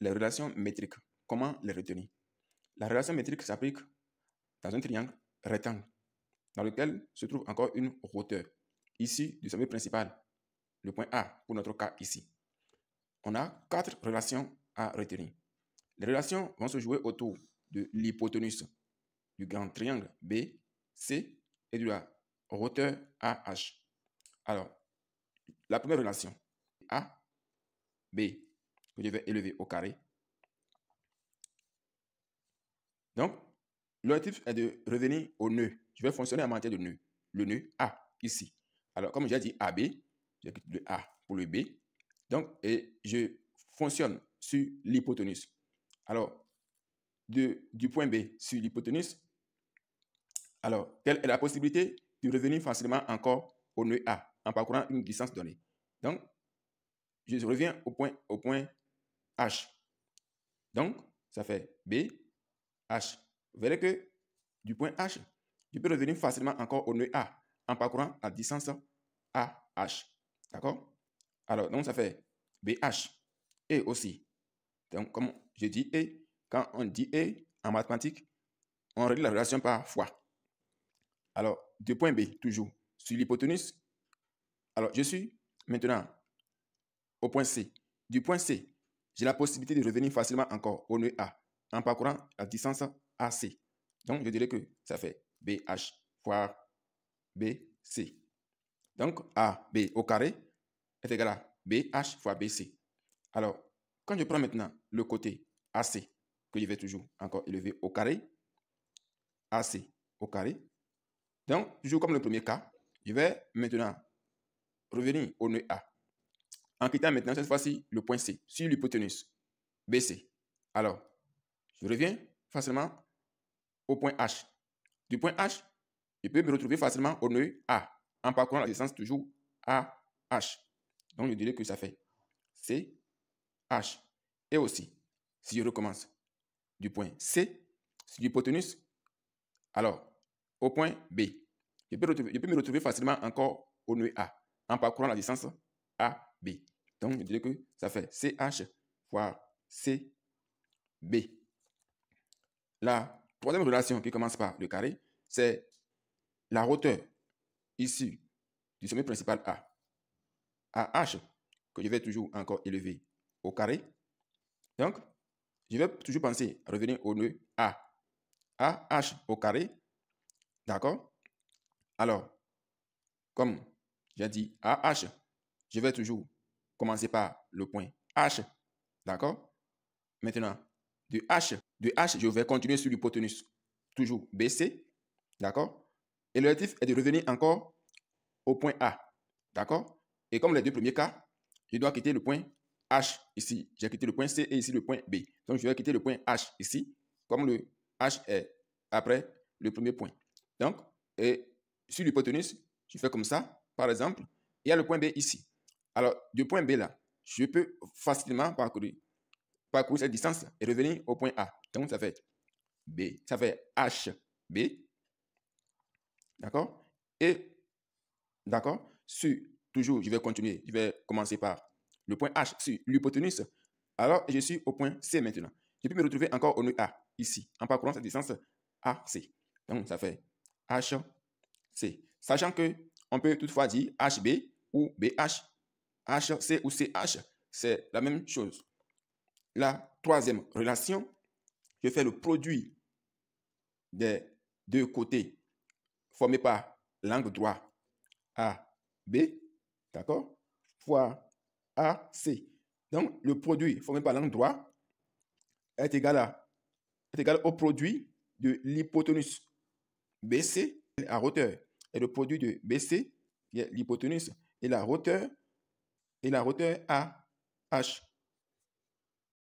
les relations métriques. Comment les retenir La relation métrique s'applique dans un triangle rectangle dans lequel se trouve encore une hauteur, ici du sommet principal, le point A pour notre cas ici. On a quatre relations à retenir. Les relations vont se jouer autour de l'hypoténuse du grand triangle B, C et de la hauteur AH. Alors, la première relation, A, B, je vais élever au carré. Donc, l'objectif est de revenir au nœud. Je vais fonctionner en matière de nœud. Le nœud A, ici. Alors, comme j'ai dit AB, j'écris le A pour le B. Donc, et je fonctionne sur l'hypoténuse. Alors, du point B sur l'hypoténuse, alors, quelle est la possibilité de revenir facilement encore au nœud A en parcourant une distance donnée Donc, je reviens au point, au point H. Donc, ça fait B, H. Vous verrez que du point H, tu peux revenir facilement encore au nœud A en parcourant la distance AH. D'accord Alors, donc ça fait BH et aussi. Donc, comme je dis et, quand on dit et en mathématiques, on réduit la relation par fois. Alors, du point B, toujours, sur l'hypoténuse. Alors, je suis maintenant au point C. Du point C j'ai la possibilité de revenir facilement encore au nœud A en parcourant la distance AC. Donc, je dirais que ça fait BH fois BC. Donc, AB au carré est égal à BH fois BC. Alors, quand je prends maintenant le côté AC, que je vais toujours encore élever au carré, AC au carré, donc, toujours comme le premier cas, je vais maintenant revenir au nœud A en quittant maintenant cette fois-ci le point C sur l'hypoténuse BC. Alors, je reviens facilement au point H. Du point H, je peux me retrouver facilement au nœud A en parcourant la distance toujours AH. Donc, je dirais que ça fait C, H. Et aussi, si je recommence du point C sur l'hypoténuse, alors au point B, je peux, je peux me retrouver facilement encore au nœud A en parcourant la distance AB. Donc, je dirais que ça fait CH fois CB. La troisième relation qui commence par le carré, c'est la hauteur issue du sommet principal A. AH, que je vais toujours encore élever au carré. Donc, je vais toujours penser à revenir au nœud A. AH au carré. D'accord Alors, comme j'ai dit AH, je vais toujours Commencez par le point H. D'accord Maintenant, de H, de H, je vais continuer sur l'hypoténuse. Toujours BC. D'accord Et l'objectif est de revenir encore au point A. D'accord Et comme les deux premiers cas, je dois quitter le point H ici. J'ai quitté le point C et ici le point B. Donc, je vais quitter le point H ici, comme le H est après le premier point. Donc, et sur l'hypoténuse, je fais comme ça. Par exemple, il y a le point B ici. Alors, du point B là, je peux facilement parcourir, parcourir cette distance et revenir au point A. Donc, ça fait B, ça fait HB. D'accord Et, d'accord Sur, toujours, je vais continuer. Je vais commencer par le point H sur l'hypoténuse. Alors, je suis au point C maintenant. Je peux me retrouver encore au nœud A, ici, en parcourant cette distance AC. Donc, ça fait HC. Sachant que on peut toutefois dire HB ou BH C ou CH, c'est la même chose. La troisième relation, je fais le produit des deux côtés formés par l'angle droit AB, d'accord, fois AC. Donc, le produit formé par l'angle droit est égal, à, égal au produit de l'hypotenuse BC à hauteur et le produit de BC, qui est l'hypoténuse, et la hauteur, et la hauteur h.